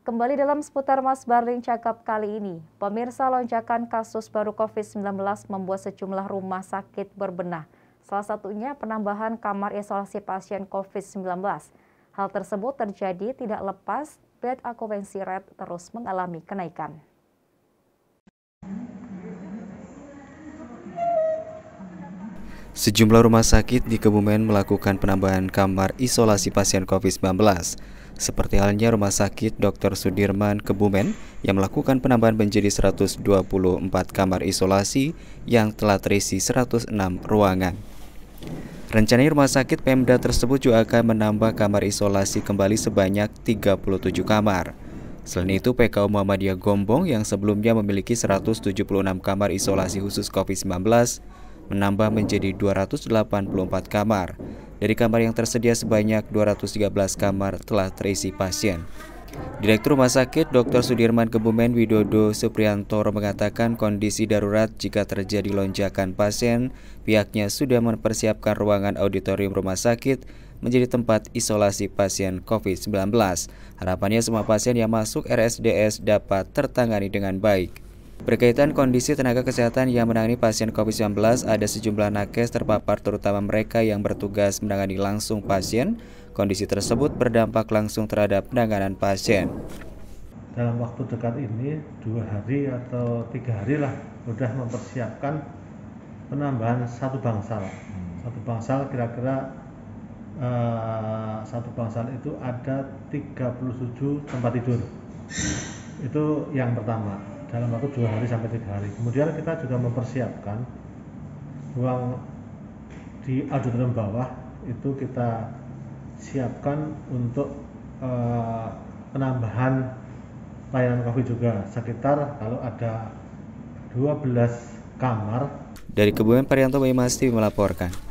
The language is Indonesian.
Kembali dalam seputar Mas Barling Cakap kali ini, pemirsa lonjakan kasus baru COVID-19 membuat sejumlah rumah sakit berbenah. Salah satunya penambahan kamar isolasi pasien COVID-19. Hal tersebut terjadi tidak lepas bed occupancy rate terus mengalami kenaikan. Sejumlah rumah sakit di Kebumen melakukan penambahan kamar isolasi pasien COVID-19 seperti halnya Rumah Sakit Dr. Sudirman Kebumen yang melakukan penambahan menjadi 124 kamar isolasi yang telah terisi 106 ruangan. Rencana rumah sakit Pemda tersebut juga akan menambah kamar isolasi kembali sebanyak 37 kamar. Selain itu, PKU Muhammadiyah Gombong yang sebelumnya memiliki 176 kamar isolasi khusus COVID-19 menambah menjadi 284 kamar dari kamar yang tersedia sebanyak 213 kamar telah terisi pasien. Direktur Rumah Sakit Dr. Sudirman Kebumen Widodo Supriantoro mengatakan kondisi darurat jika terjadi lonjakan pasien, pihaknya sudah mempersiapkan ruangan auditorium rumah sakit menjadi tempat isolasi pasien COVID-19. Harapannya semua pasien yang masuk RSDS dapat tertangani dengan baik. Berkaitan kondisi tenaga kesehatan yang menangani pasien COVID-19, ada sejumlah nakes terpapar terutama mereka yang bertugas menangani langsung pasien. Kondisi tersebut berdampak langsung terhadap penanganan pasien. Dalam waktu dekat ini, dua hari atau tiga hari lah, sudah mempersiapkan penambahan satu bangsal. Hmm. Satu bangsal kira-kira uh, satu bangsal itu ada 37 tempat tidur. Itu yang pertama dalam waktu dua hari sampai tiga hari. Kemudian kita juga mempersiapkan ruang di auditorium bawah itu kita siapkan untuk eh, penambahan layanan kopi juga sekitar kalau ada 12 kamar. Dari Kebumen Parianto Bayu Masti melaporkan.